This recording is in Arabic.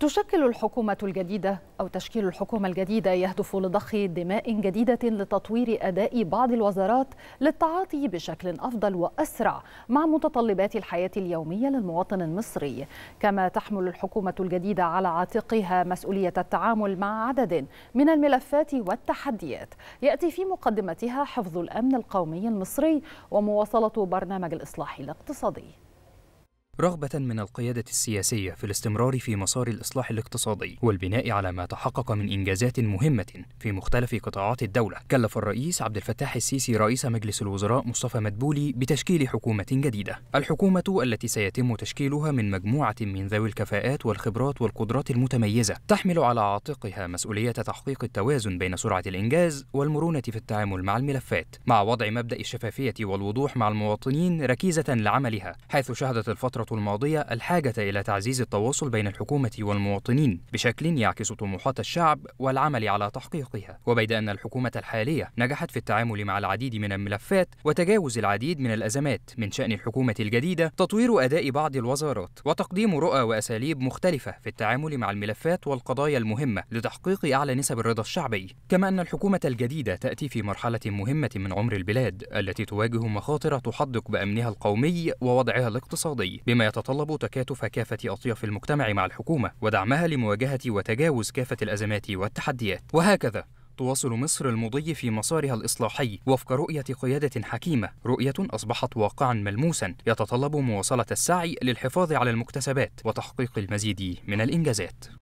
تشكل الحكومة الجديدة أو تشكيل الحكومة الجديدة يهدف لضخ دماء جديدة لتطوير أداء بعض الوزارات للتعاطي بشكل أفضل وأسرع مع متطلبات الحياة اليومية للمواطن المصري كما تحمل الحكومة الجديدة على عاتقها مسؤولية التعامل مع عدد من الملفات والتحديات يأتي في مقدمتها حفظ الأمن القومي المصري ومواصلة برنامج الإصلاح الاقتصادي رغبة من القيادة السياسية في الاستمرار في مسار الإصلاح الاقتصادي والبناء على ما تحقق من إنجازات مهمة في مختلف قطاعات الدولة كلف الرئيس عبد الفتاح السيسي رئيس مجلس الوزراء مصطفى مدبولي بتشكيل حكومة جديدة الحكومة التي سيتم تشكيلها من مجموعة من ذوي الكفاءات والخبرات والقدرات المتميزة تحمل على عاتقها مسؤولية تحقيق التوازن بين سرعة الإنجاز والمرونة في التعامل مع الملفات مع وضع مبدأ الشفافية والوضوح مع المواطنين ركيزة لعملها حيث شهدت الفترة الماضية الحاجة إلى تعزيز التواصل بين الحكومة والمواطنين بشكل يعكس طموحات الشعب والعمل على تحقيقها وبيد أن الحكومة الحالية نجحت في التعامل مع العديد من الملفات وتجاوز العديد من الأزمات من شأن الحكومة الجديدة تطوير أداء بعض الوزارات وتقديم رؤى وأساليب مختلفة في التعامل مع الملفات والقضايا المهمة لتحقيق أعلى نسب الرضا الشعبي كما أن الحكومة الجديدة تأتي في مرحلة مهمة من عمر البلاد التي تواجه مخاطر تحدق بأمنها القومي ووضعها الاقتصادي بما مما يتطلب تكاتف كافة أطياف المجتمع مع الحكومة ودعمها لمواجهة وتجاوز كافة الأزمات والتحديات وهكذا تواصل مصر المضي في مسارها الإصلاحي وفق رؤية قيادة حكيمة رؤية أصبحت واقعا ملموسا يتطلب مواصلة السعي للحفاظ على المكتسبات وتحقيق المزيد من الإنجازات